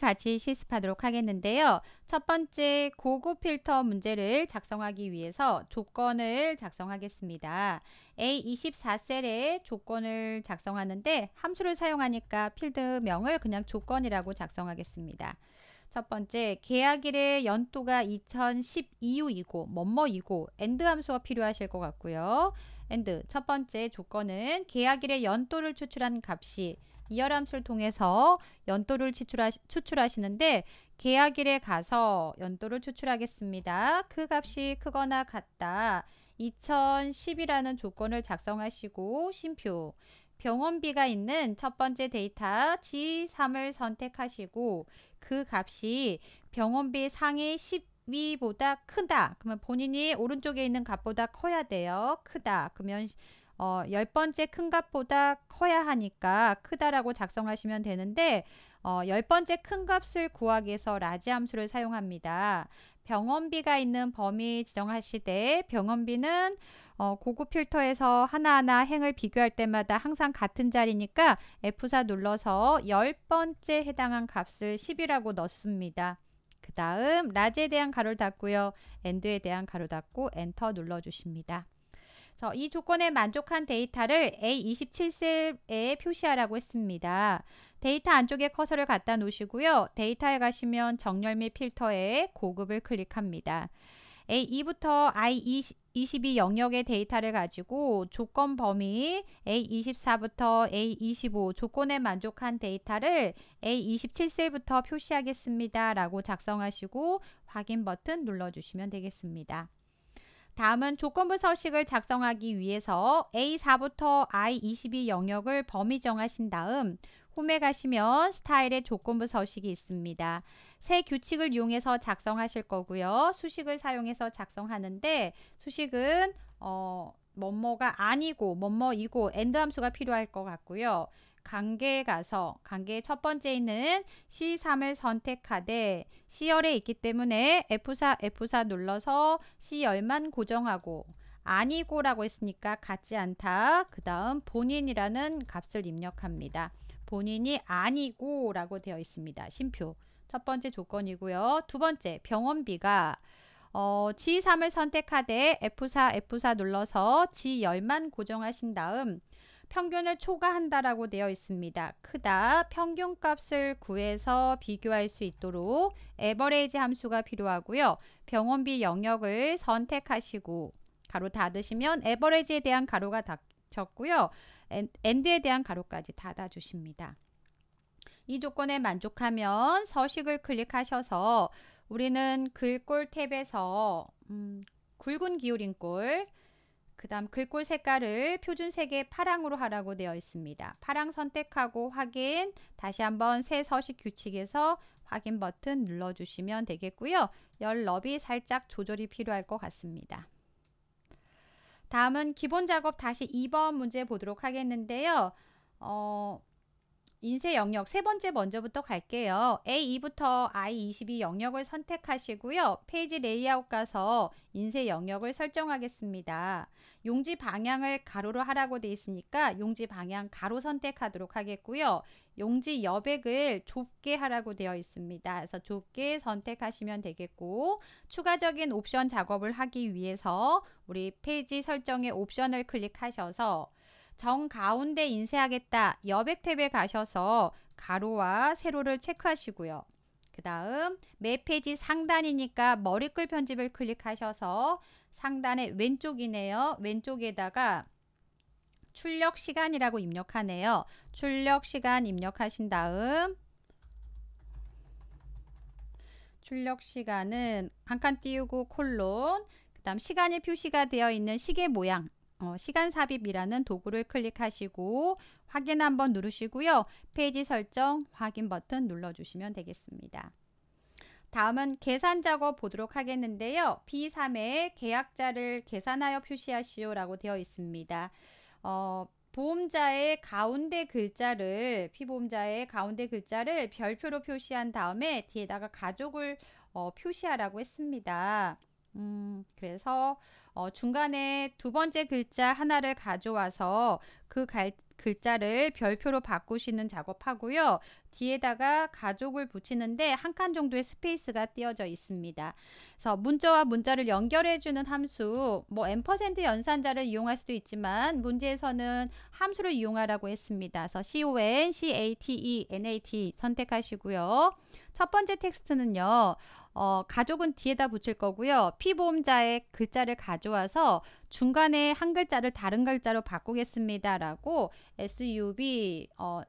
같이 실습하도록 하겠는데요. 첫 번째 고급 필터 문제를 작성하기 위해서 조건을 작성하겠습니다. A24셀에 조건을 작성하는데 함수를 사용하니까 필드명을 그냥 조건이라고 작성하겠습니다. 첫 번째, 계약일의 연도가 2012이고 뭐뭐이고 엔드 함수가 필요하실 것 같고요. 엔드 첫 번째 조건은 계약일의 연도를 추출한 값이 이열함수를 통해서 연도를 추출하시, 는데 계약일에 가서 연도를 추출하겠습니다. 그 값이 크거나 같다. 2010이라는 조건을 작성하시고 심표 병원비가 있는 첫 번째 데이터 G3을 선택하시고 그 값이 병원비 상위 10위보다 크다. 그러면 본인이 오른쪽에 있는 값보다 커야 돼요. 크다. 그러면 어, 열 번째 큰 값보다 커야 하니까 크다라고 작성하시면 되는데 어, 열 번째 큰 값을 구하기 위해서 라지 함수를 사용합니다. 병원비가 있는 범위 지정하실 때 병원비는 어, 고급 필터에서 하나하나 행을 비교할 때마다 항상 같은 자리니까 F4 눌러서 열 번째 해당한 값을 10이라고 넣습니다. 그 다음 라지에 대한 가로 닫고요. 엔드에 대한 가로 닫고 엔터 눌러주십니다. 그래서 이 조건에 만족한 데이터를 A27셀에 표시하라고 했습니다. 데이터 안쪽에 커서를 갖다 놓으시고요. 데이터에 가시면 정렬 및 필터에 고급을 클릭합니다. A2부터 I22 영역의 데이터를 가지고 조건 범위 A24부터 A25 조건에 만족한 데이터를 A27셀부터 표시하겠습니다. 라고 작성하시고 확인 버튼 눌러주시면 되겠습니다. 다음은 조건부 서식을 작성하기 위해서 A4부터 I22 영역을 범위 정하신 다음 홈에 가시면 스타일의 조건부 서식이 있습니다. 새 규칙을 이용해서 작성하실 거고요. 수식을 사용해서 작성하는데 수식은 어, 뭐뭐가 아니고 뭐뭐이고 엔드 함수가 필요할 것 같고요. 강계에 가서 강계의첫 번째 있는 C3을 선택하되 C열에 있기 때문에 F4 F4 눌러서 C열만 고정하고 아니고라고 했으니까 같지 않다. 그 다음 본인이라는 값을 입력합니다. 본인이 아니고라고 되어 있습니다. 심표 첫 번째 조건이고요. 두 번째 병원비가 어, G3을 선택하되 F4, F4 눌러서 G10만 고정하신 다음 평균을 초과한다라고 되어 있습니다. 크다 평균값을 구해서 비교할 수 있도록 에버레이지 함수가 필요하고요. 병원비 영역을 선택하시고 가로 닫으시면 에버레이지에 대한 가로가 닫혔고요. 엔드에 대한 가로까지 닫아주십니다. 이 조건에 만족하면 서식을 클릭하셔서 우리는 글꼴 탭에서 음, 굵은 기울임꼴 그 다음 글꼴 색깔을 표준색의 파랑으로 하라고 되어 있습니다. 파랑 선택하고 확인, 다시 한번 새 서식 규칙에서 확인 버튼 눌러주시면 되겠고요. 열 너비 살짝 조절이 필요할 것 같습니다. 다음은 기본 작업 다시 2번 문제 보도록 하겠는데요. 어, 인쇄 영역 세 번째 먼저부터 갈게요. A2부터 I22 영역을 선택하시고요. 페이지 레이아웃 가서 인쇄 영역을 설정하겠습니다. 용지 방향을 가로로 하라고 되어 있으니까 용지 방향 가로 선택하도록 하겠고요. 용지 여백을 좁게 하라고 되어 있습니다. 그래서 좁게 선택하시면 되겠고 추가적인 옵션 작업을 하기 위해서 우리 페이지 설정의 옵션을 클릭하셔서 정 가운데 인쇄하겠다. 여백 탭에 가셔서 가로와 세로를 체크하시고요. 그 다음 매 페이지 상단이니까 머리글 편집을 클릭하셔서 상단의 왼쪽이네요. 왼쪽에다가 출력 시간이라고 입력하네요. 출력 시간 입력하신 다음 출력 시간은 한 칸 띄우고 콜론 그 다음 시간이 표시가 되어 있는 시계 모양 어, 시간 삽입이라는 도구를 클릭하시고 확인 한번 누르시고요. 페이지 설정 확인 버튼 눌러주시면 되겠습니다. 다음은 계산 작업 보도록 하겠는데요. B3에 계약자를 계산하여 표시하시오 라고 되어 있습니다. 어, 보험자의 가운데 글자를 피보험자의 가운데 글자를 별표로 표시한 다음에 뒤에다가 가족을 어, 표시하라고 했습니다. 음, 그래서 어, 중간에 두 번째 글자 하나를 가져와서 그 갈, 글자를 별표로 바꾸시는 작업하고요. 뒤에다가 가족을 붙이는데 한 칸 정도의 스페이스가 띄어져 있습니다. 그래서 문자와 문자를 연결해주는 함수, 뭐 n% 연산자를 이용할 수도 있지만 문제에서는 함수를 이용하라고 했습니다. 그래서 con, cate, nat 선택하시고요. 첫 번째 텍스트는요. 어, 가족은 뒤에다 붙일 거고요. 피보험자의 글자를 가져와서 중간에 한 글자를 다른 글자로 바꾸겠습니다. 라고 SUB 어,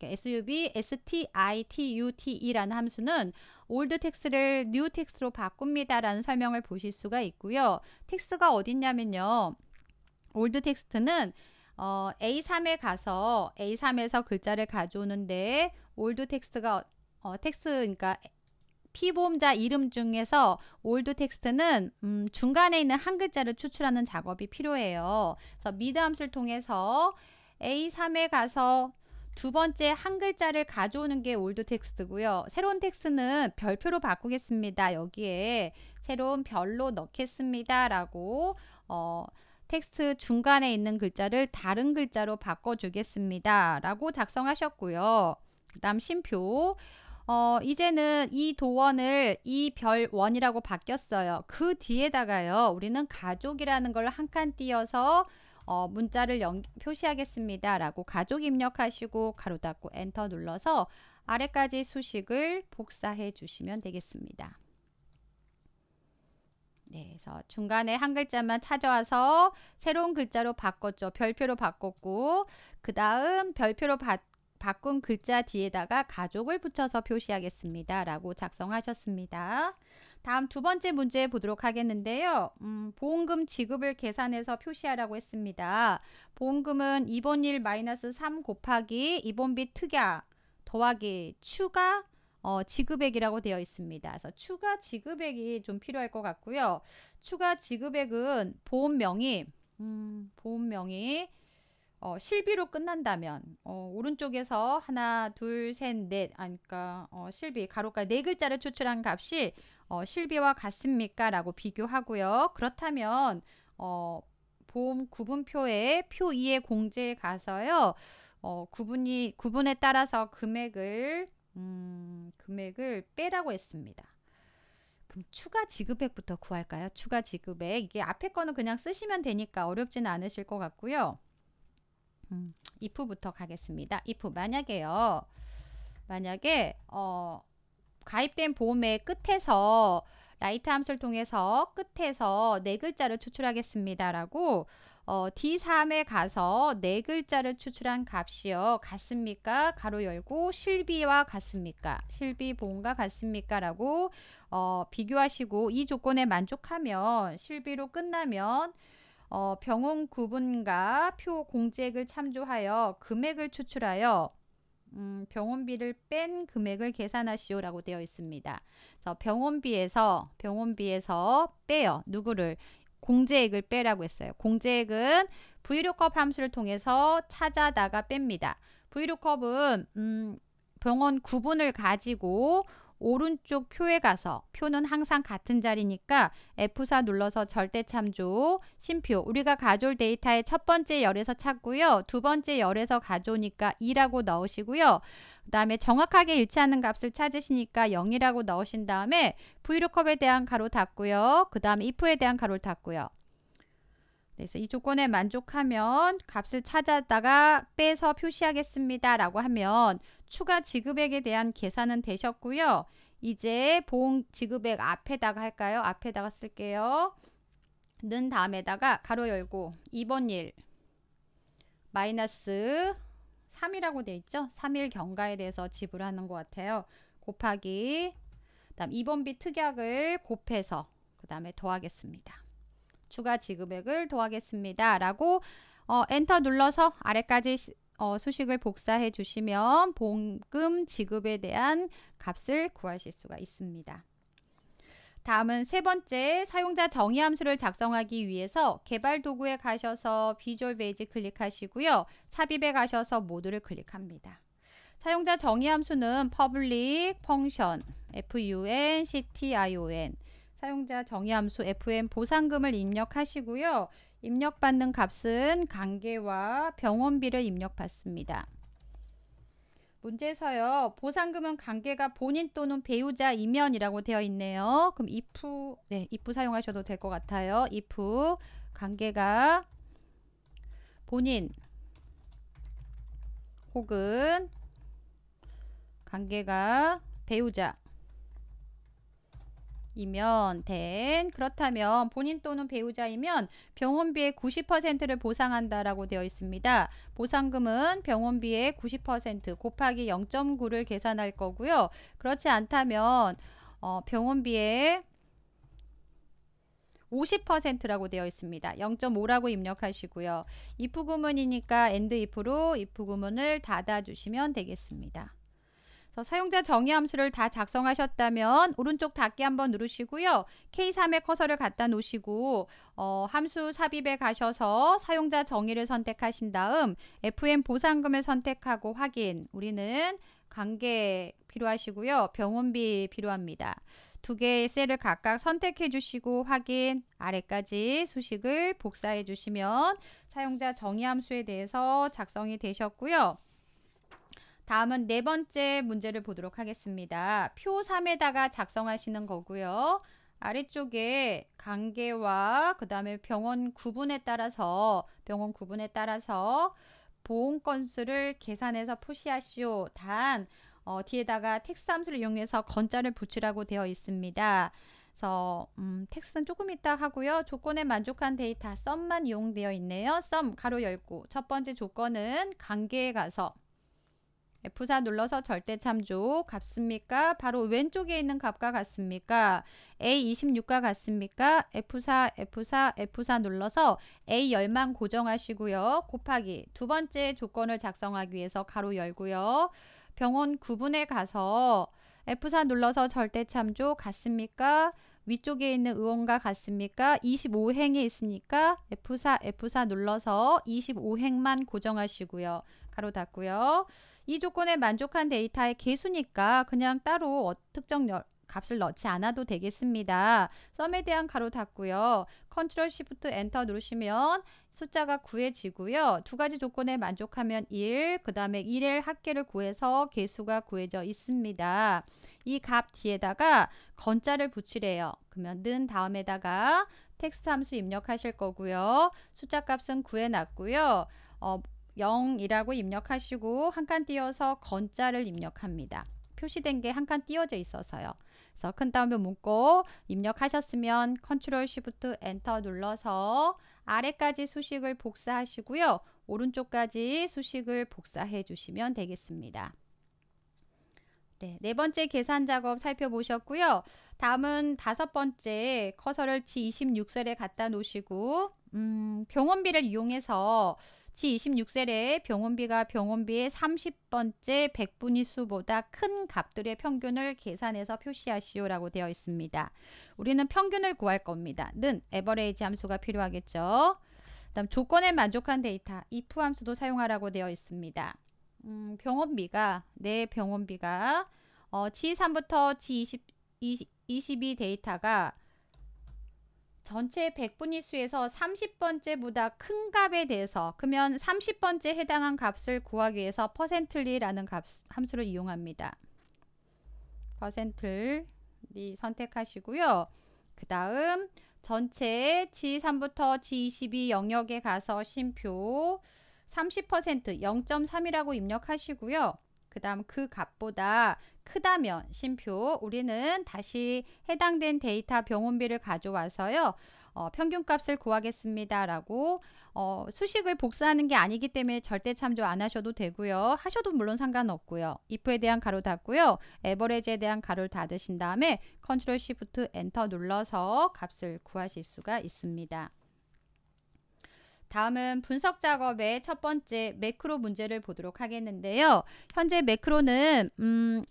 SUB, 그러니까 STITUTE라는 함수는 올드 텍스를 뉴 텍스로 바꿉니다라는 설명을 보실 수가 있고요. 텍스가 어딨냐면요. 올드 텍스트는 어, A3에 가서 A3에서 글자를 가져오는데 올드 텍스가 어, 텍스 그러니까 피보험자 이름 중에서 올드 텍스트는 음, 중간에 있는 한 글자를 추출하는 작업이 필요해요. 그래서 미드 함수를 통해서 A3에 가서 두 번째 한 글자를 가져오는 게 올드 텍스트고요. 새로운 텍스트는 별표로 바꾸겠습니다. 여기에 새로운 별로 넣겠습니다. 라고 어, 텍스트 중간에 있는 글자를 다른 글자로 바꿔주겠습니다. 라고 작성하셨고요. 그 다음 심표 어, 이제는 이 도원을 이 별원이라고 바뀌었어요. 그 뒤에다가요. 우리는 가족이라는 걸 한 칸 띄어서 어, 문자를 연, 표시하겠습니다. 라고 가족 입력하시고 가로 닫고 엔터 눌러서 아래까지 수식을 복사해 주시면 되겠습니다. 네, 그래서 중간에 한 글자만 찾아와서 새로운 글자로 바꿨죠. 별표로 바꿨고 그 다음 별표로 바, 바꾼 글자 뒤에다가 가족을 붙여서 표시하겠습니다. 라고 작성하셨습니다. 다음 두 번째 문제 보도록 하겠는데요. 음, 보험금 지급을 계산해서 표시하라고 했습니다. 보험금은 이번 일 마이너스 3 곱하기 이번비 특약 더하기 추가 어, 지급액이라고 되어 있습니다. 그래서 추가 지급액이 좀 필요할 것 같고요. 추가 지급액은 보험명이 음, 보험명이 어, 실비로 끝난다면 어, 오른쪽에서 하나 둘셋넷 아니까 그러니까, 어, 실비 가로가 네 글자를 추출한 값이 어, 실비와 같습니까? 라고 비교하고요. 그렇다면 어, 보험 구분표에 표 2의 공제에 가서요. 어, 구분이 구분에 따라서 금액을 음, 금액을 빼라고 했습니다. 그럼 추가 지급액부터 구할까요? 추가 지급액 이게 앞에 거는 그냥 쓰시면 되니까 어렵지는 않으실 것 같고요. 음, if부터 가겠습니다. if 만약에요. 만약에 어, 가입된 보험의 끝에서 라이트 함수를 통해서 끝에서 네 글자를 추출하겠습니다. 라고 어, D3에 가서 네 글자를 추출한 값이요. 같습니까? 가로 열고 실비와 같습니까? 실비 보험과 같습니까? 라고 어, 비교하시고 이 조건에 만족하면 실비로 끝나면 어, 병원 구분과 표 공제액을 참조하여 금액을 추출하여 음, 병원비를 뺀 금액을 계산하시오라고 되어 있습니다. 그래서 병원비에서 병원비에서 빼요. 누구를 공제액을 빼라고 했어요. 공제액은 v l o o 함수를 통해서 찾아다가 뺍니다. v l o o 은 음, 병원 구분을 가지고 오른쪽 표에 가서 표는 항상 같은 자리니까 F4 눌러서 절대 참조 심표 우리가 가져올 데이터의 첫 번째 열에서 찾고요. 두 번째 열에서 가져오니까 2라고 넣으시고요. 그 다음에 정확하게 일치하는 값을 찾으시니까 0이라고 넣으신 다음에 VLOOKUP에 대한 가로 닫고요. 그 다음에 IF에 대한 가로를 닫고요. 네, 그래서 이 조건에 만족하면 값을 찾아다가 빼서 표시하겠습니다. 라고 하면 추가 지급액에 대한 계산은 되셨고요. 이제 보험 지급액 앞에다가 할까요? 앞에다가 쓸게요. 는 다음에다가 가로 열고 2번 일 마이너스 3이라고 돼 있죠? 3일 경과에 대해서 지불하는 것 같아요. 곱하기 그다음 2번 비 특약을 곱해서 그 다음에 더하겠습니다. 추가 지급액을 더하겠습니다. 라고 어, 엔터 눌러서 아래까지 어, 수식을 복사해 주시면 봉금 지급에 대한 값을 구하실 수가 있습니다. 다음은 세 번째 사용자 정의 함수를 작성하기 위해서 개발 도구에 가셔서 비주얼 베이지 클릭하시고요. 삽입에 가셔서 모두를 클릭합니다. 사용자 정의 함수는 public function fun ction 사용자 정의함수 FM 보상금을 입력하시고요. 입력받는 값은 관계와 병원비를 입력받습니다. 문제에서요. 보상금은 관계가 본인 또는 배우자이면이라고 되어 있네요. 그럼 if 네, if 사용하셔도 될 것 같아요. if 관계가 본인 혹은 관계가 배우자 이면 된 그렇다면 본인 또는 배우자이면 병원비의 90%를 보상한다라고 되어 있습니다. 보상금은 병원비의 90% 곱하기 0.9를 계산할 거고요. 그렇지 않다면 어, 병원비의 50%라고 되어 있습니다. 0.5라고 입력하시고요. if 구문이니까 and if로 if 구문을 닫아 주시면 되겠습니다. 사용자 정의 함수를 다 작성하셨다면 오른쪽 닫기 한번 누르시고요. K3의 커서를 갖다 놓으시고 어, 함수 삽입에 가셔서 사용자 정의를 선택하신 다음 FM 보상금을 선택하고 확인 우리는 관계 필요하시고요. 병원비 필요합니다. 두 개의 셀을 각각 선택해 주시고 확인 아래까지 수식을 복사해 주시면 사용자 정의 함수에 대해서 작성이 되셨고요. 다음은 네 번째 문제를 보도록 하겠습니다. 표 3에다가 작성하시는 거고요. 아래쪽에 관계와 그 다음에 병원 구분에 따라서 병원 구분에 따라서 보험 건수를 계산해서 표시하시오. 단 어, 뒤에다가 텍스 트 함수를 이용해서 건자를 붙이라고 되어 있습니다. 그래서 음, 텍스는 트 조금 이따 하고요. 조건에 만족한 데이터 썸만 이용되어 있네요. 썸 가로 열고 첫 번째 조건은 관계에 가서 F4 눌러서 절대 참조 같습니까? 바로 왼쪽에 있는 값과 같습니까? A26과 같습니까? F4, F4, F4 눌러서 A10만 고정하시고요. 곱하기 두 번째 조건을 작성하기 위해서 가로 열고요. 병원 구분에 가서 F4 눌러서 절대 참조 같습니까? 위쪽에 있는 의원과 같습니까? 25행에 있으니까 F4, F4 눌러서 25행만 고정하시고요. 가로 닫고요. 이 조건에 만족한 데이터의 개수니까 그냥 따로 특정 값을 넣지 않아도 되겠습니다. 썸에 대한 가로 닫고요. 컨트롤 시프트 엔터 누르시면 숫자가 구해지고요. 두 가지 조건에 만족하면 1, 그 다음에 1의 합계를 구해서 개수가 구해져 있습니다. 이 값 뒤에다가 건자를 붙이래요. 그러면 는 다음에다가 텍스트 함수 입력하실 거고요. 숫자 값은 구해놨고요. 어, 0이라고 입력하시고 한 칸 띄어서 건자를 입력합니다. 표시된 게 한 칸 띄어져 있어서요. 그래서 큰 따옴표 묶고 입력하셨으면 컨트롤 쉬프트 엔터 눌러서 아래까지 수식을 복사하시고요. 오른쪽까지 수식을 복사해 주시면 되겠습니다. 네, 네 번째 계산 작업 살펴보셨고요. 다음은 다섯 번째 커서를 G26셀에 갖다 놓으시고 음, 병원비를 이용해서 c 2 6세의 병원비가 병원비의 30번째 백분위 수보다 큰 값들의 평균을 계산해서 표시하시오라고 되어 있습니다. 우리는 평균을 구할 겁니다. 는 에버레이지 함수가 필요하겠죠. 그다음 조건에 만족한 데이터 if 함수도 사용하라고 되어 있습니다. 음, 병원비가 내 병원비가 어, G3부터 g 22 데이터가 전체 100분위 수에서 30번째보다 큰 값에 대해서 그러면 30번째에 해당한 값을 구하기 위해서 퍼센트리라는 값, 함수를 이용합니다. 퍼센트리 선택하시고요. 그 다음 전체 G3부터 G22 영역에 가서 심표 30% 0.3이라고 입력하시고요. 그 다음 그 값보다 크다면 심표 우리는 다시 해당된 데이터 병원비를 가져와서요. 어, 평균값을 구하겠습니다. 라고 어, 수식을 복사하는 게 아니기 때문에 절대 참조 안 하셔도 되고요. 하셔도 물론 상관없고요. if에 대한 가로 닫고요. a v e r a g e 에 대한 가로를 닫으신 다음에 컨트롤 Shift 엔터 눌러서 값을 구하실 수가 있습니다. 다음은 분석 작업의 첫 번째 매크로 문제를 보도록 하겠는데요. 현재 매크로는 음,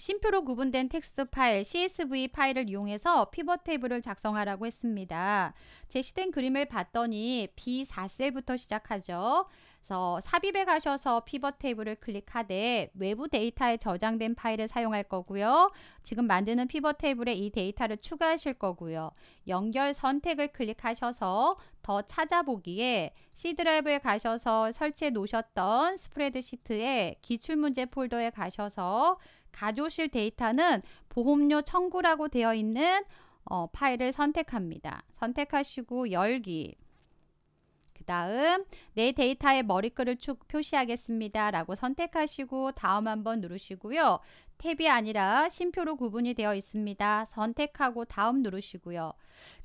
심표로 구분된 텍스트 파일 CSV 파일을 이용해서 피벗 테이블을 작성하라고 했습니다. 제시된 그림을 봤더니 B4셀부터 시작하죠. 그래서 삽입에 가셔서 피벗 테이블을 클릭하되 외부 데이터에 저장된 파일을 사용할 거고요. 지금 만드는 피벗 테이블에 이 데이터를 추가하실 거고요. 연결 선택을 클릭하셔서 더 찾아보기에 C드라이브에 가셔서 설치해 놓으셨던 스프레드시트에 기출문제 폴더에 가셔서 가져오실 데이터는 보험료 청구라고 되어 있는 어, 파일을 선택합니다. 선택하시고 열기. 그 다음 내 데이터의 머리글을 축 표시하겠습니다. 라고 선택하시고 다음 한번 누르시고요. 탭이 아니라 심표로 구분이 되어 있습니다. 선택하고 다음 누르시고요.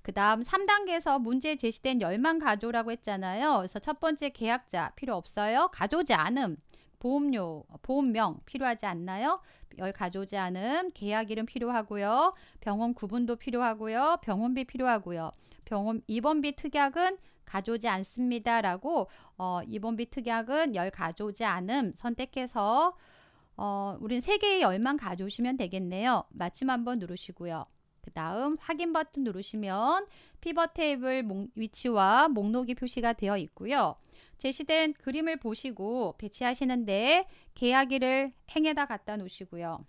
그 다음 3단계에서 문제 제시된 열만 가져오라고 했잖아요. 그래서 첫 번째 계약자 필요 없어요. 가져오지 않음. 보험료, 보험명 필요하지 않나요? 열 가져오지 않음, 계약일은 필요하고요. 병원 구분도 필요하고요. 병원비 필요하고요. 병원 입원비 특약은 가져오지 않습니다. 라고 어, 입원비 특약은 열 가져오지 않음 선택해서 어, 우린 세개의 열만 가져오시면 되겠네요. 맞춤 한번 누르시고요. 그 다음 확인 버튼 누르시면 피벗 테이블 위치와 목록이 표시가 되어 있고요. 제시된 그림을 보시고 배치하시는데 계약일을 행에다 갖다 놓으시고요.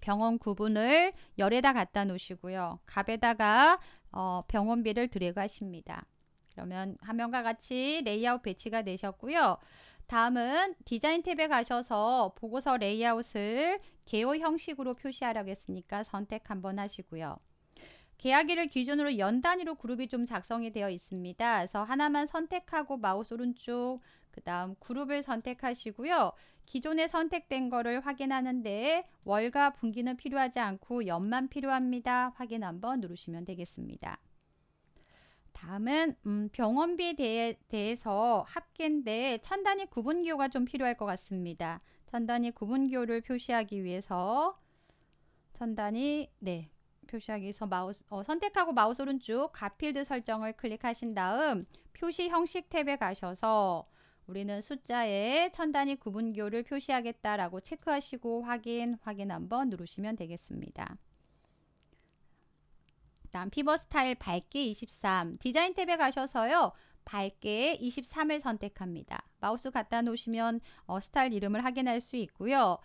병원 구분을 열에다 갖다 놓으시고요. 갑에다가 어, 병원비를 들어가십니다. 그러면 화면과 같이 레이아웃 배치가 되셨고요. 다음은 디자인 탭에 가셔서 보고서 레이아웃을 개요 형식으로 표시하려고 했으니까 선택 한번 하시고요. 계약일을 기준으로 연 단위로 그룹이 좀 작성이 되어 있습니다. 그래서 하나만 선택하고 마우스 오른쪽 그 다음 그룹을 선택하시고요. 기존에 선택된 거를 확인하는데 월과 분기는 필요하지 않고 연만 필요합니다. 확인 한번 누르시면 되겠습니다. 다음은 음, 병원비에 대해, 대해서 합계인데 천 단위 구분기호가 좀 필요할 것 같습니다. 천 단위 구분기호를 표시하기 위해서 천 단위 네 표시하기 위해서 마우스 어, 선택하고 마우스 오른쪽 가필드 설정을 클릭하신 다음 표시 형식 탭에 가셔서 우리는 숫자에 천 단위 구분교를 표시하겠다라고 체크하시고 확인 확인 한번 누르시면 되겠습니다. 다음 피벗 스타일 밝게 23 디자인 탭에 가셔서요. 밝게 23을 선택합니다. 마우스 갖다 놓으시면 어, 스타일 이름을 확인할 수 있고요.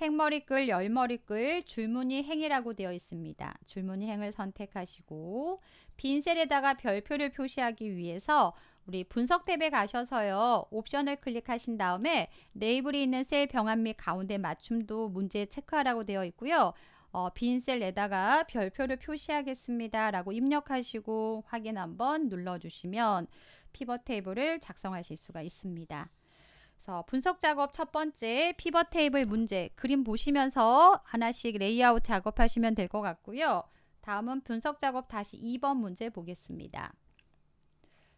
행머리글, 열머리글, 줄무늬 행이라고 되어 있습니다. 줄무늬 행을 선택하시고 빈 셀에다가 별표를 표시하기 위해서 우리 분석 탭에 가셔서요. 옵션을 클릭하신 다음에 레이블이 있는 셀 병합 및 가운데 맞춤도 문제 체크하라고 되어 있고요. 어, 빈 셀에다가 별표를 표시하겠습니다. 라고 입력하시고 확인 한번 눌러주시면 피벗 테이블을 작성하실 수가 있습니다. 그래서 분석 작업 첫 번째 피벗 테이블 문제 그림 보시면서 하나씩 레이아웃 작업하시면 될 것 같고요. 다음은 분석 작업 다시 2번 문제 보겠습니다.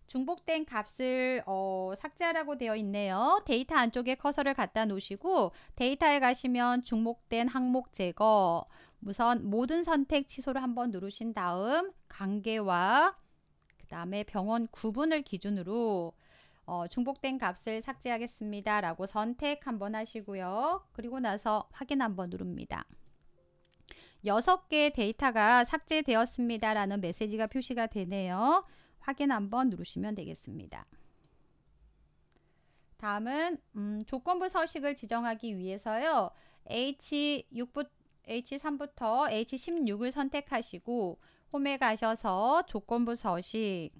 중복된 값을 어, 삭제하라고 되어 있네요. 데이터 안쪽에 커서를 갖다 놓으시고 데이터에 가시면 중복된 항목 제거 우선 모든 선택 취소를 한번 누르신 다음 관계와 그 다음에 병원 구분을 기준으로 어, 중복된 값을 삭제하겠습니다. 라고 선택 한번 하시고요. 그리고 나서 확인 한번 누릅니다. 6개의 데이터가 삭제되었습니다. 라는 메시지가 표시가 되네요. 확인 한번 누르시면 되겠습니다. 다음은 음, 조건부 서식을 지정하기 위해서요. H6부, H3부터 H16을 선택하시고 홈에 가셔서 조건부 서식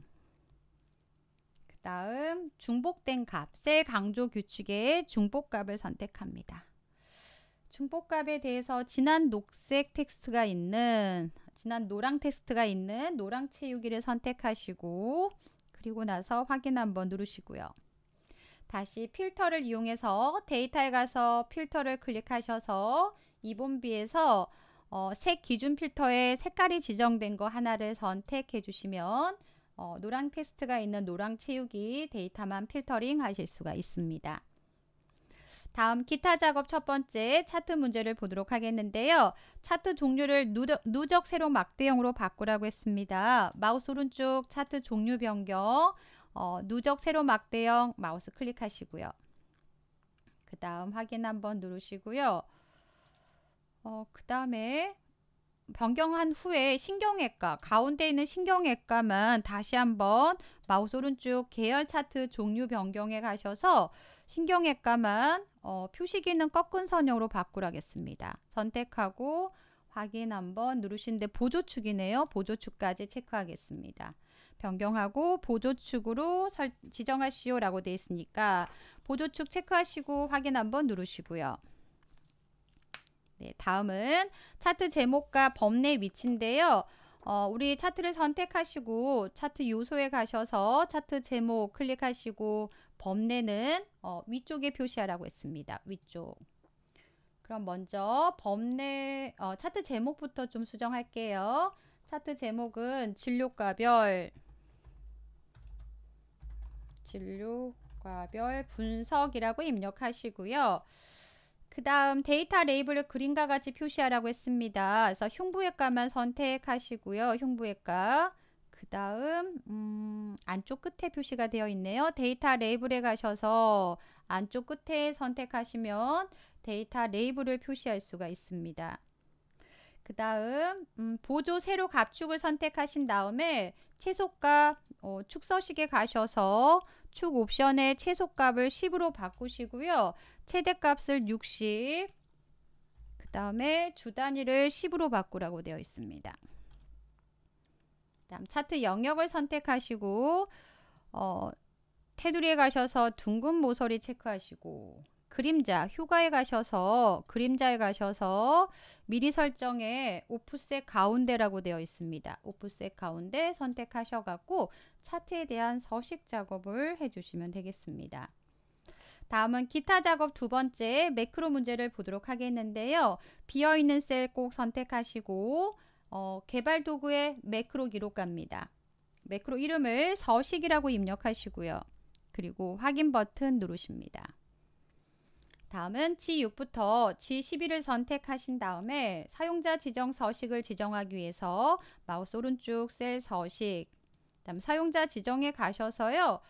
다음 중복된 값, 셀 강조 규칙의 중복값을 선택합니다. 중복값에 대해서 진한 녹색 텍스트가 있는 진한 노랑 텍스트가 있는 노랑 채우기를 선택하시고 그리고 나서 확인 한번 누르시고요. 다시 필터를 이용해서 데이터에 가서 필터를 클릭하셔서 이본비에서 어, 색 기준 필터에 색깔이 지정된 거 하나를 선택해 주시면 어, 노랑 텍스트가 있는 노랑 채우기 데이터만 필터링 하실 수가 있습니다. 다음 기타 작업 첫 번째 차트 문제를 보도록 하겠는데요. 차트 종류를 누적, 누적 세로 막대형으로 바꾸라고 했습니다. 마우스 오른쪽 차트 종류 변경, 어, 누적 세로 막대형 마우스 클릭하시고요. 그 다음 확인 한번 누르시고요. 어, 그 다음에 변경한 후에 신경외과 가운데 있는 신경외과만 다시 한번 마우스 오른쪽 계열 차트 종류 변경에 가셔서 신경외과만 어, 표시 기는 꺾은 선형으로 바꾸라겠습니다. 선택하고 확인 한번 누르시데 보조축이네요. 보조축까지 체크하겠습니다. 변경하고 보조축으로 설, 지정하시오라고 되어 있으니까 보조축 체크하시고 확인 한번 누르시고요. 네, 다음은 차트 제목과 범례 위치인데요. 어, 우리 차트를 선택하시고 차트 요소에 가셔서 차트 제목 클릭하시고 범례는 어, 위쪽에 표시하라고 했습니다. 위쪽. 그럼 먼저 범례 어, 차트 제목부터 좀 수정할게요. 차트 제목은 진료과별 진료과별 분석이라고 입력하시고요. 그 다음 데이터 레이블을 그림과 같이 표시하라고 했습니다. 그래서 흉부외과만 선택하시고요. 흉부외과 그 다음 음, 안쪽 끝에 표시가 되어 있네요. 데이터 레이블에 가셔서 안쪽 끝에 선택하시면 데이터 레이블을 표시할 수가 있습니다. 그 다음 음, 보조 세로 갑축을 선택하신 다음에 최소값 어, 축서식에 가셔서 축 옵션의 최소값을 10으로 바꾸시고요. 최대값을 60, 그 다음에 주 단위를 10으로 바꾸라고 되어 있습니다. 다음 차트 영역을 선택하시고 어, 테두리에 가셔서 둥근 모서리 체크하시고 그림자 휴가에 가셔서 그림자에 가셔서 미리 설정에 오프셋 가운데라고 되어 있습니다. 오프셋 가운데 선택하셔갖고 차트에 대한 서식 작업을 해주시면 되겠습니다. 다음은 기타 작업 두 번째 매크로 문제를 보도록 하겠는데요. 비어있는 셀 꼭 선택하시고 어, 개발 도구의 매크로 기록갑니다. 매크로 이름을 서식이라고 입력하시고요. 그리고 확인 버튼 누르십니다. 다음은 G6부터 G11을 선택하신 다음에 사용자 지정 서식을 지정하기 위해서 마우스 오른쪽 셀 서식 다음 사용자 지정에 가셔서요.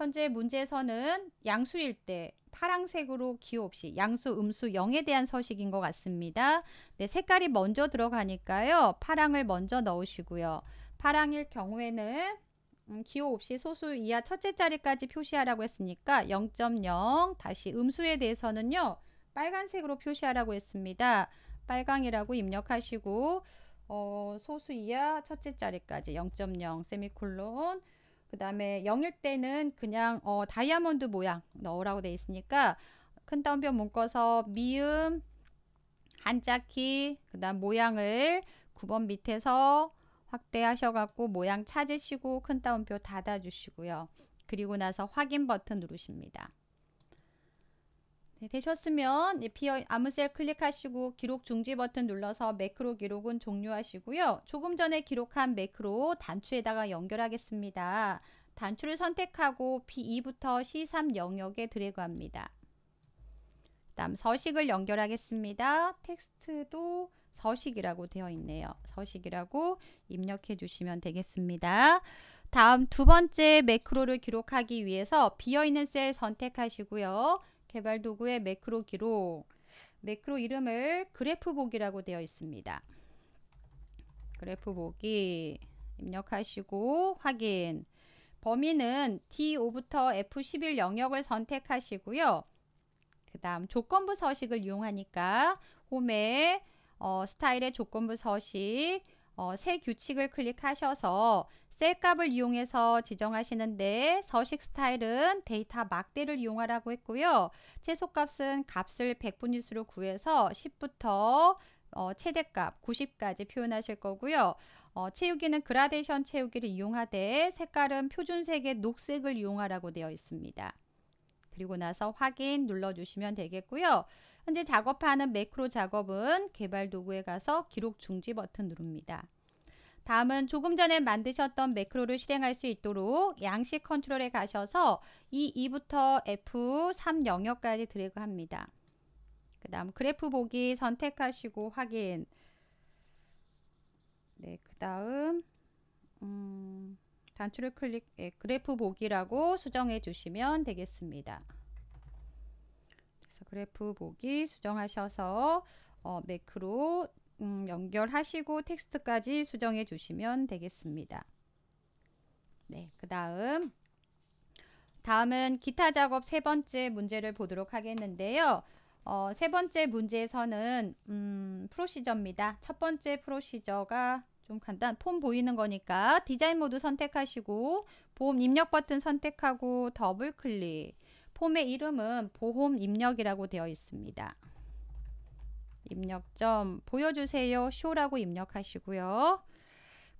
현재 문제에서는 양수일 때 파랑색으로 기호 없이 양수, 음수, 영에 대한 서식인 것 같습니다. 네, 색깔이 먼저 들어가니까요. 파랑을 먼저 넣으시고요. 파랑일 경우에는 음, 기호 없이 소수 이하 첫째 자리까지 표시하라고 했으니까 0.0 다시 음수에 대해서는요. 빨간색으로 표시하라고 했습니다. 빨강이라고 입력하시고 어, 소수 이하 첫째 자리까지 0.0 세미콜론 그 다음에 영일대는 그냥 어, 다이아몬드 모양 넣으라고 돼 있으니까 큰 따옴표 묶어서 미음 한자키 그 다음 모양을 9번 밑에서 확대하셔갖고 모양 찾으시고 큰 따옴표 닫아주시고요. 그리고 나서 확인 버튼 누르십니다. 네, 되셨으면 예, 피어 아무셀 클릭하시고 기록 중지 버튼 눌러서 매크로 기록은 종료하시고요. 조금 전에 기록한 매크로 단추에다가 연결하겠습니다. 단추를 선택하고 P2부터 C3 영역에 드래그합니다. 다음 서식을 연결하겠습니다. 텍스트도 서식이라고 되어 있네요. 서식이라고 입력해 주시면 되겠습니다. 다음 두 번째 매크로를 기록하기 위해서 비어있는 셀 선택하시고요. 개발 도구의 매크로 기록 매크로 이름을 그래프 보기라고 되어 있습니다. 그래프 보기 입력하시고 확인 범위는 D5부터 F11 영역을 선택하시고요. 그 다음 조건부 서식을 이용하니까 홈에 어, 스타일의 조건부 서식 어, 새 규칙을 클릭하셔서 셀값을 이용해서 지정하시는데 서식 스타일은 데이터 막대를 이용하라고 했고요. 최소값은 값을 100분위수로 구해서 10부터 어, 최대값 90까지 표현하실 거고요. 어, 채우기는 그라데이션 채우기를 이용하되 색깔은 표준색의 녹색을 이용하라고 되어 있습니다. 그리고 나서 확인 눌러주시면 되겠고요. 현재 작업하는 매크로 작업은 개발 도구에 가서 기록 중지 버튼 누릅니다. 다음은 조금 전에 만드셨던 매크로를 실행할 수 있도록 양식 컨트롤에 가셔서 E2부터 F3 영역까지 드래그합니다. 그 다음 그래프 보기 선택하시고 확인 네, 그 다음 음, 단추를 클릭 네, 그래프 보기라고 수정해 주시면 되겠습니다. 그래프 보기 수정하셔서 어, 매크로 음, 연결하시고 텍스트까지 수정해 주시면 되겠습니다. 네, 그 다음 다음은 기타 작업 세 번째 문제를 보도록 하겠는데요. 어, 세 번째 문제에서는 음, 프로시저입니다. 첫 번째 프로시저가 좀 간단, 폼 보이는 거니까 디자인 모드 선택하시고 보험 입력 버튼 선택하고 더블 클릭 폼의 이름은 보험 입력이라고 되어 있습니다. 입력점 보여주세요. 쇼라고 입력하시고요.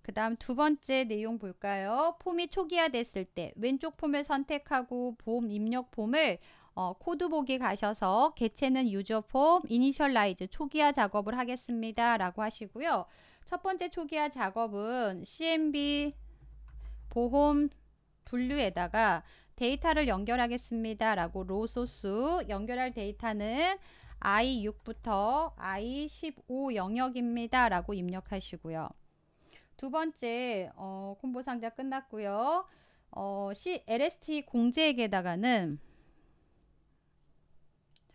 그 다음 두 번째 내용 볼까요? 폼이 초기화됐을 때 왼쪽 폼을 선택하고 폼 입력 폼을 어, 코드 보기 가셔서 개체는 유저 폼 이니셜라이즈 초기화 작업을 하겠습니다. 라고 하시고요. 첫 번째 초기화 작업은 CMB 보험 분류에다가 데이터를 연결하겠습니다. 라고 로 소스 연결할 데이터는 I6부터 I15 영역입니다. 라고 입력하시고요. 두 번째 어, 콤보 상자 끝났고요. 어, C, LST 공제액에다가는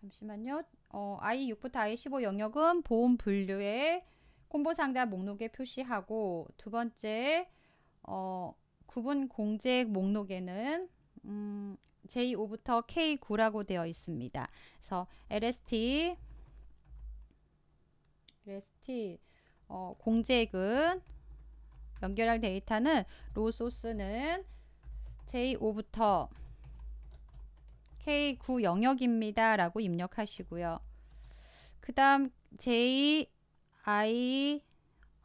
잠시만요. 어, I6부터 I15 영역은 보험 분류의 콤보 상자 목록에 표시하고 두 번째 어, 구분 공제액 목록에는 음, J5부터 K9라고 되어 있습니다. 그래서 LST LST 어, 공제근 연결할 데이터는 로 소스는 J5부터 K9 영역입니다. 라고 입력하시고요. 그 다음 J I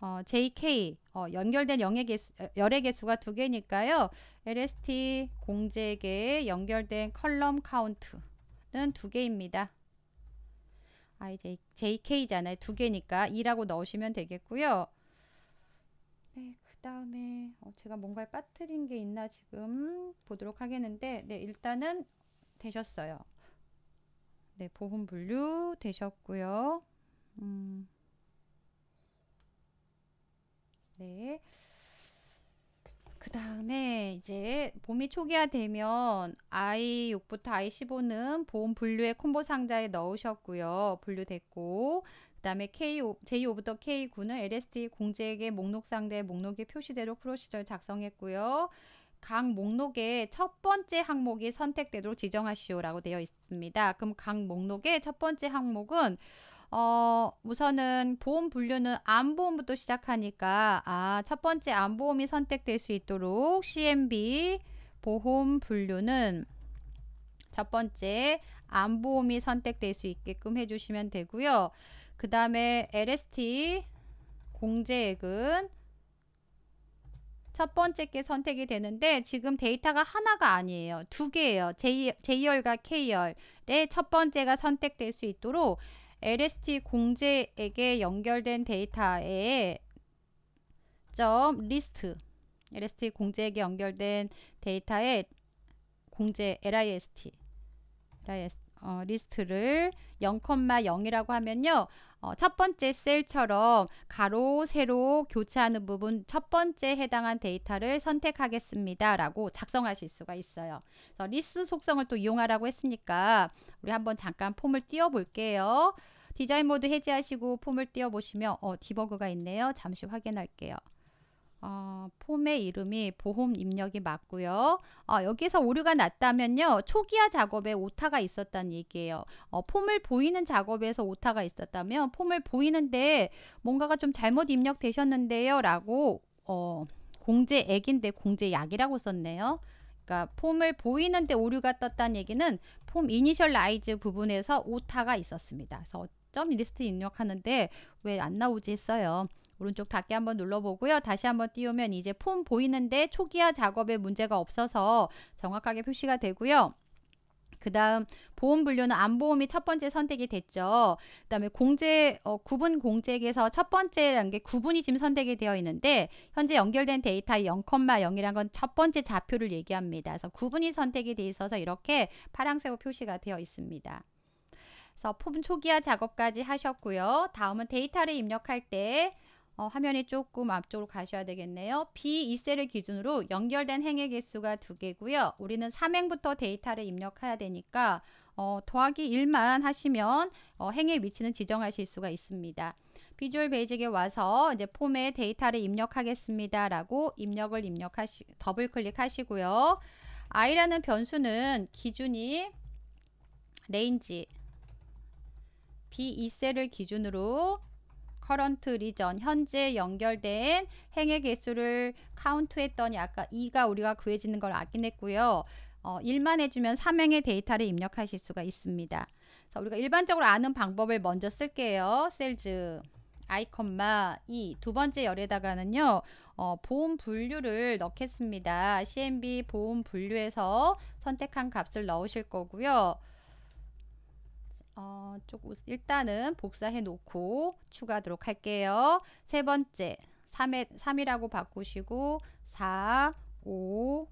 어, JK 어, 연결된 영의 개수, 어, 열의 개수가 두 개니까요. LST 공제계에 연결된 컬럼 카운트는 두 개입니다. 아, 이 JK잖아요. 두 개니까 2라고 넣으시면 되겠고요. 네, 그 다음에 어, 제가 뭔가를 빠뜨린 게 있나 지금 보도록 하겠는데 네, 일단은 되셨어요. 네, 보험 분류 되셨고요. 음. 네. 그 다음에 이제 봄이 초기화 되면 I6부터 I15는 보험 분류의 콤보 상자에 넣으셨고요. 분류됐고 그 다음에 K5, J5부터 K9는 LSD 공제액의 목록 상대목록에 표시대로 프로시절 작성했고요. 각목록에첫 번째 항목이 선택되도록 지정하시오라고 되어 있습니다. 그럼 각 목록의 첫 번째 항목은 어, 우선은 보험 분류는 암보험부터 시작하니까 아, 첫 번째 암보험이 선택될 수 있도록 CMB 보험 분류는 첫 번째 암보험이 선택될 수 있게끔 해주시면 되고요. 그 다음에 LST 공제액은 첫 번째 게 선택이 되는데 지금 데이터가 하나가 아니에요. 두 개예요. J, J열과 K열의 첫 번째가 선택될 수 있도록 LST 공제액에 연결된 데이터의 점 리스트 LST 공제액에 연결된 데이터의 공제 LIST, LIST 어, 리스트를 0,0이라고 하면요. 어, 첫 번째 셀처럼 가로, 세로 교차하는 부분 첫 번째 해당한 데이터를 선택하겠습니다. 라고 작성하실 수가 있어요. 그래서 리스 속성을 또 이용하라고 했으니까 우리 한번 잠깐 폼을 띄워볼게요. 디자인 모드 해제하시고 폼을 띄워보시면 어, 디버그가 있네요. 잠시 확인할게요. 어, 폼의 이름이 보험 입력이 맞고요. 어, 여기서 오류가 났다면요. 초기화 작업에 오타가 있었다는 얘기예요. 어, 폼을 보이는 작업에서 오타가 있었다면 폼을 보이는데 뭔가가 좀 잘못 입력되셨는데요. 라고 어, 공제액인데 공제약이라고 썼네요. 그러니까 폼을 보이는데 오류가 떴다는 얘기는 폼 이니셜 라이즈 부분에서 오타가 있었습니다. 그래서 어 리스트 입력하는데 왜 안 나오지 했어요. 오른쪽 닫기 한번 눌러보고요. 다시 한번 띄우면 이제 폼 보이는데 초기화 작업에 문제가 없어서 정확하게 표시가 되고요. 그 다음 보험 분류는 안보험이 첫 번째 선택이 됐죠. 그 다음에 공제 어, 구분 공제액에서 첫번째 단계 구분이 지금 선택이 되어 있는데 현재 연결된 데이터 0,0이란 건첫 번째 좌표를 얘기합니다. 그래서 구분이 선택이 돼 있어서 이렇게 파랑색으로 표시가 되어 있습니다. 그래서 폼 초기화 작업까지 하셨고요. 다음은 데이터를 입력할 때 어, 화면이 조금 앞쪽으로 가셔야 되겠네요. B2셀을 기준으로 연결된 행의 개수가 두개고요 우리는 3행부터 데이터를 입력해야 되니까 어, 더하기 1만 하시면 어, 행의 위치는 지정하실 수가 있습니다. 비주얼 베이직에 와서 이제 폼에 데이터를 입력하겠습니다. 라고 입력을 입력하시 더블 클릭하시고요. i라는 변수는 기준이 레인지 B2셀을 기준으로 current region 현재 연결된 행의 개수를 카운트했더니 아까 2가 우리가 구해지는 걸 확인했고요. 어, 1만 해주면 3행의 데이터를 입력하실 수가 있습니다. 자, 우리가 일반적으로 아는 방법을 먼저 쓸게요. 셀즈 아 2. 두 번째 열에다가는요. 어, 보험 분류를 넣겠습니다. CMB 보험 분류에서 선택한 값을 넣으실 거고요. 어, 조금 일단은 복사해 놓고 추가하도록 할게요. 세 번째 3에, 3이라고 바꾸시고 4, 5,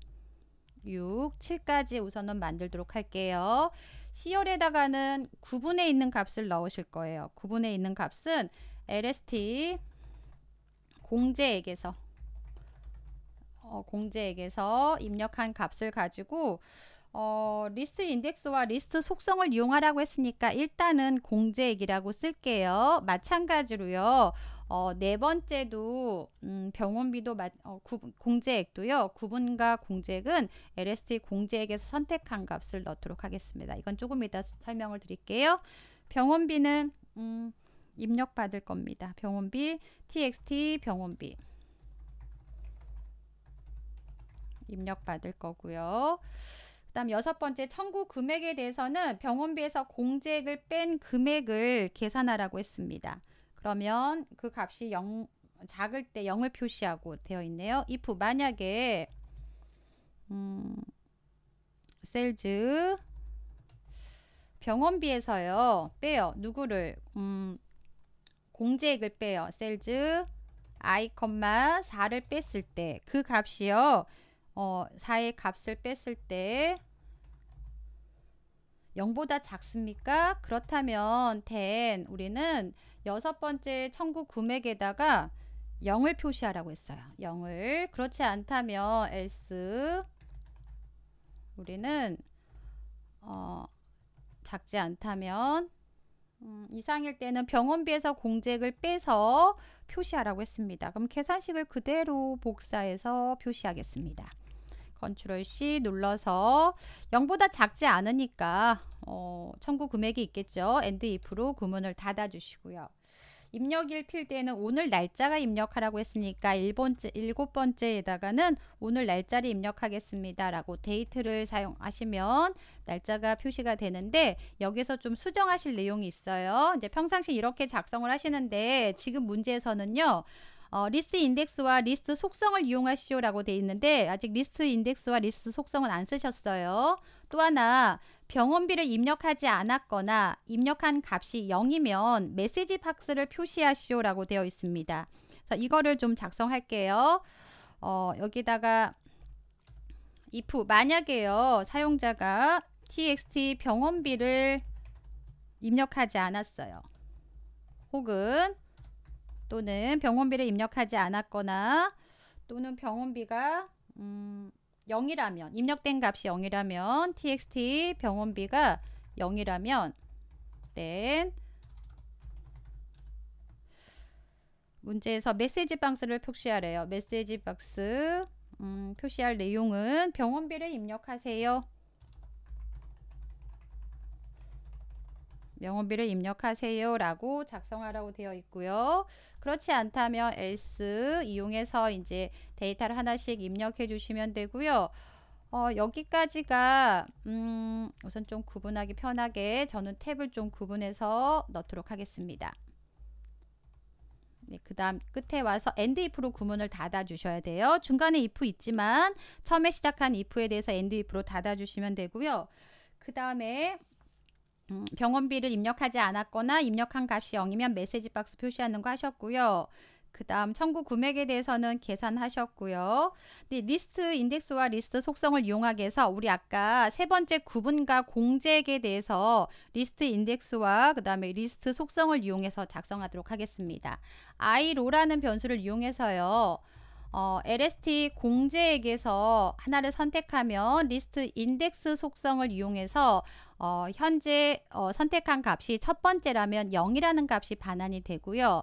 6, 7까지 우선은 만들도록 할게요. C열에다가는 9분에 있는 값을 넣으실 거예요. 9분에 있는 값은 LST 공제액에서 어, 공제액에서 입력한 값을 가지고 어, 리스트 인덱스와 리스트 속성을 이용하라고 했으니까 일단은 공제액이라고 쓸게요. 마찬가지로요. 어, 네 번째도 음, 병원비도 마, 어, 구, 공제액도요. 구분과 공제액은 LST 공제액에서 선택한 값을 넣도록 하겠습니다. 이건 조금 이따 설명을 드릴게요. 병원비는 음, 입력받을 겁니다. 병원비 txt 병원비 입력받을 거고요. 그다음 여섯 번째 청구 금액에 대해서는 병원비에서 공제액을 뺀 금액을 계산하라고 했습니다. 그러면 그 값이 0 작을 때 0을 표시하고 되어 있네요. if 만약에 음 셀즈 병원비에서요. 빼요. 누구를 음 공제액을 빼요. 셀즈 i, 4를 뺐을 때 그 값이요. 어, 4의 값을 뺐을 때 0보다 작습니까? 그렇다면 된 우리는 여섯 번째 청구 금액에다가 0을 표시하라고 했어요. 0을 그렇지 않다면 else 우리는 어, 작지 않다면 음, 이상일 때는 병원비에서 공책을 빼서 표시하라고 했습니다. 그럼 계산식을 그대로 복사해서 표시하겠습니다. 컨트롤 C 눌러서 0보다 작지 않으니까 어, 청구 금액이 있겠죠. 엔드 if로 구문을 닫아 주시고요. 입력일 필때는 오늘 날짜가 입력하라고 했으니까 일번째, 일곱 번째에다가는 오늘 날짜를 입력하겠습니다. 라고 데이트를 사용하시면 날짜가 표시가 되는데 여기서 좀 수정하실 내용이 있어요. 이제 평상시 이렇게 작성을 하시는데 지금 문제에서는요. 어, 리스트 인덱스와 리스트 속성을 이용하시오라고 되어 있는데 아직 리스트 인덱스와 리스트 속성은 안 쓰셨어요. 또 하나 병원비를 입력하지 않았거나 입력한 값이 0이면 메시지 박스를 표시하시오라고 되어 있습니다. 그래서 이거를 좀 작성할게요. 어, 여기다가 if 만약에요 사용자가 txt 병원비를 입력하지 않았어요. 혹은 또는 병원비를 입력하지 않았거나 또는 병원비가 음, 0이라면 입력된 값이 0이라면 txt 병원비가 0이라면 땐 문제에서 메시지 박스를 표시하래요. 메시지 박스 음, 표시할 내용은 병원비를 입력하세요. 명원비를 입력하세요라고 작성하라고 되어 있고요. 그렇지 않다면 else 이용해서 이제 데이터를 하나씩 입력해 주시면 되고요. 어, 여기까지가 음, 우선 좀 구분하기 편하게 저는 탭을 좀 구분해서 넣도록 하겠습니다. 네, 그 다음 끝에 와서 end if로 구문을 닫아 주셔야 돼요. 중간에 if 있지만 처음에 시작한 if에 대해서 end if로 닫아 주시면 되고요. 그 다음에 음, 병원비를 입력하지 않았거나 입력한 값이 0이면 메시지 박스 표시하는 거 하셨고요. 그 다음 청구 금액에 대해서는 계산하셨고요. 근 리스트 인덱스와 리스트 속성을 이용하기 위해서 우리 아까 세 번째 구분과 공제액에 대해서 리스트 인덱스와 그 다음에 리스트 속성을 이용해서 작성하도록 하겠습니다. i로라는 변수를 이용해서요. 어, LST 공제액에서 하나를 선택하면 리스트 인덱스 속성을 이용해서 어, 현재 어, 선택한 값이 첫 번째라면 0이라는 값이 반환이 되고요.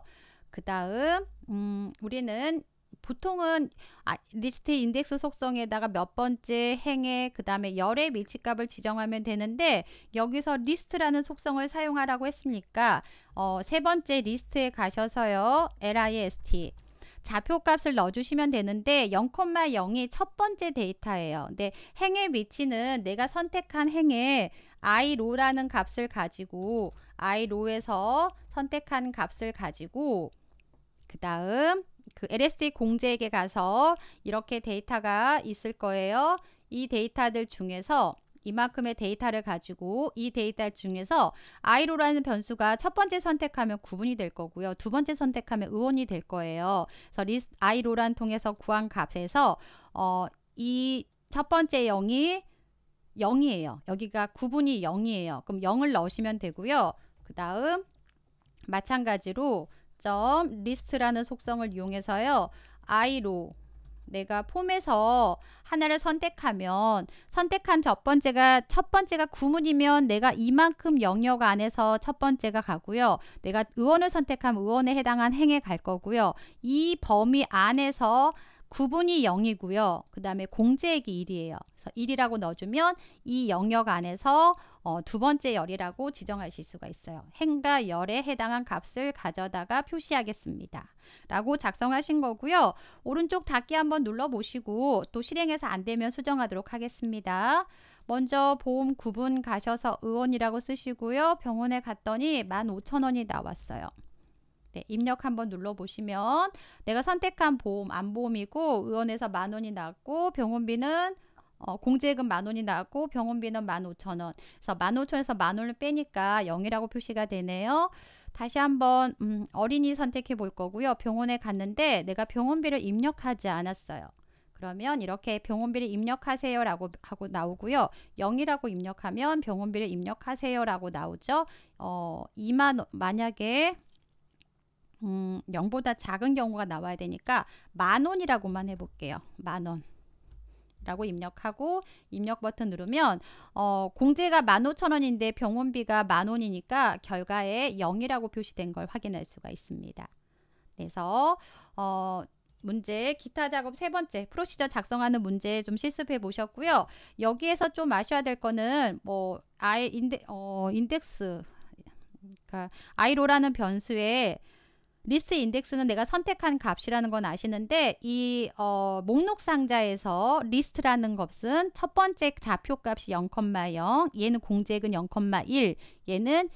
그 다음 음, 우리는 보통은 아, 리스트 인덱스 속성에다가 몇 번째 행에 그 다음에 열의 밀치값을 지정하면 되는데 여기서 리스트라는 속성을 사용하라고 했으니까 어, 세 번째 리스트에 가셔서요. LIST 좌표값을 넣어주시면 되는데 0,0이 첫 번째 데이터예요. 근데 행의 위치는 내가 선택한 행에 i로라는 값을 가지고 i로에서 선택한 값을 가지고 그 다음 그 LSD 공제에게 가서 이렇게 데이터가 있을 거예요. 이 데이터들 중에서 이만큼의 데이터를 가지고 이 데이터 중에서 아이로라는 변수가 첫 번째 선택하면 구분이 될 거고요. 두 번째 선택하면 의원이 될 거예요. 그래서 리스 아이로란 통해서 구한 값에서 어, 이첫 번째 0이 0이에요. 여기가 구분이 0이에요. 그럼 0을 넣으시면 되고요. 그 다음 마찬가지로 점 리스트라는 속성을 이용해서요. 아이로 내가 폼에서 하나를 선택하면 선택한 첫 번째가 첫 번째가 구문이면 내가 이만큼 영역 안에서 첫 번째가 가고요. 내가 의원을 선택하면 의원에 해당한 행에 갈 거고요. 이 범위 안에서 구분이 0이고요. 그 다음에 공제액이 1이에요. 그래서 1이라고 넣어주면 이 영역 안에서 어, 두 번째 열이라고 지정하실 수가 있어요. 행과 열에 해당한 값을 가져다가 표시하겠습니다. 라고 작성하신 거고요. 오른쪽 닫기 한번 눌러보시고 또 실행해서 안 되면 수정하도록 하겠습니다. 먼저 보험 구분 가셔서 의원이라고 쓰시고요. 병원에 갔더니 15,000원이 나왔어요. 네, 입력 한번 눌러보시면 내가 선택한 보험, 안보험이고 의원에서 만원이 나왔고 병원비는 어, 공제액은만 원이 나왔고 병원비는 만 오천 원. 그래서 만 오천 에서 만 원을 빼니까 영이라고 표시가 되네요. 다시 한번 음, 어린이 선택해 볼 거고요. 병원에 갔는데 내가 병원비를 입력하지 않았어요. 그러면 이렇게 병원비를 입력하세요 라고 하고 나오고요. 0이라고 입력하면 병원비를 입력하세요 라고 나오죠. 어, 2만 원, 만약에 음, 0보다 작은 경우가 나와야 되니까 만 원이라고만 해볼게요. 만 원. 라고 입력하고 입력 버튼 누르면 어, 공제가 15,000원인데 병원비가 만원이니까 결과에 0이라고 표시된 걸 확인할 수가 있습니다. 그래서 어, 문제 기타 작업 세 번째 프로시저 작성하는 문제 좀 실습해 보셨고요. 여기에서 좀 아셔야 될 거는 뭐 I 인데, 어, 인덱스 그러니까 아로라는 변수에 리스트 인덱스는 내가 선택한 값이라는 건 아시는데 이 어, 목록 상자에서 리스트라는 값은 첫 번째 좌표값이 0,0 얘는 공제액은 0,1 얘는